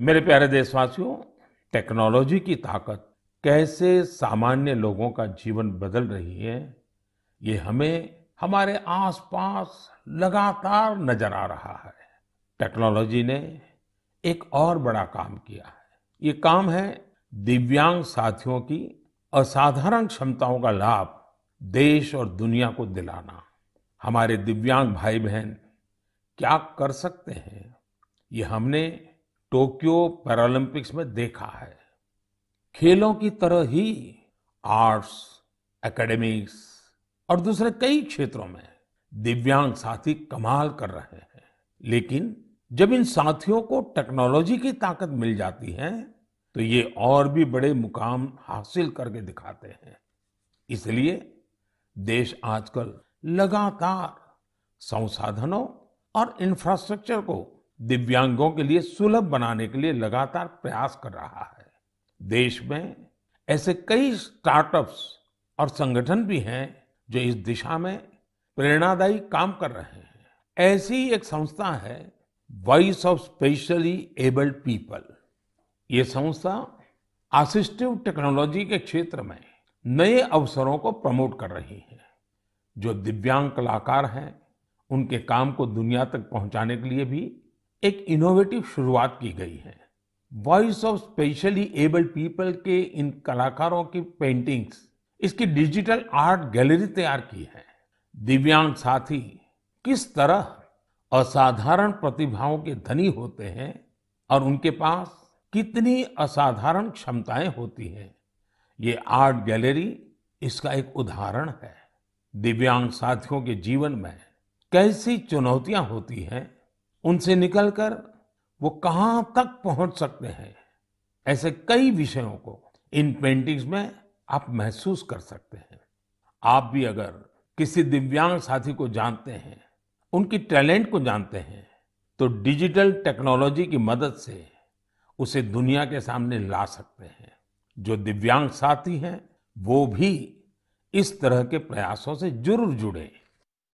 मेरे प्यारे देशवासियों टेक्नोलॉजी की ताकत कैसे सामान्य लोगों का जीवन बदल रही है ये हमें हमारे आसपास लगातार नजर आ रहा है टेक्नोलॉजी ने एक और बड़ा काम किया है ये काम है दिव्यांग साथियों की असाधारण क्षमताओं का लाभ देश और दुनिया को दिलाना हमारे दिव्यांग भाई बहन क्या कर सकते हैं ये हमने टोक्यो पैरालंपिक्स में देखा है खेलों की तरह ही आर्ट्स एकेडमिक्स और दूसरे कई क्षेत्रों में दिव्यांग साथी कमाल कर रहे हैं लेकिन जब इन साथियों को टेक्नोलॉजी की ताकत मिल जाती है तो ये और भी बड़े मुकाम हासिल करके दिखाते हैं इसलिए देश आजकल लगातार संसाधनों और इंफ्रास्ट्रक्चर को दिव्यांगों के लिए सुलभ बनाने के लिए लगातार प्रयास कर रहा है देश में ऐसे कई स्टार्टअप्स और संगठन भी हैं जो इस दिशा में प्रेरणादायी काम कर रहे हैं ऐसी एक संस्था है voice of specially abled people ये संस्था असिस्टिव टेक्नोलॉजी के क्षेत्र में नए अवसरों को प्रमोट कर रही है जो दिव्यांग कलाकार हैं उनके काम को दुनिया तक पहुंचाने के लिए भी एक इनोवेटिव शुरुआत की गई है voice of specially abled people के इन कलाकारों की पेंटिंग्स इसकी डिजिटल आर्ट गैलरी तैयार की है दिव्यांग साथी किस तरह असाधारण प्रतिभाओं के धनी होते हैं और उनके पास कितनी असाधारण क्षमताएं होती हैं ये आर्ट गैलरी इसका एक उदाहरण है दिव्यांग साथियों के जीवन में कैसी चुनौतियां होती हैं उनसे निकलकर वो कहाँ तक पहुंच सकते हैं ऐसे कई विषयों को इन पेंटिंग्स में आप महसूस कर सकते हैं आप भी अगर किसी दिव्यांग साथी को जानते हैं उनकी टैलेंट को जानते हैं तो डिजिटल टेक्नोलॉजी की मदद से उसे दुनिया के सामने ला सकते हैं जो दिव्यांग साथी हैं वो भी इस तरह के प्रयासों से जरूर जुड़े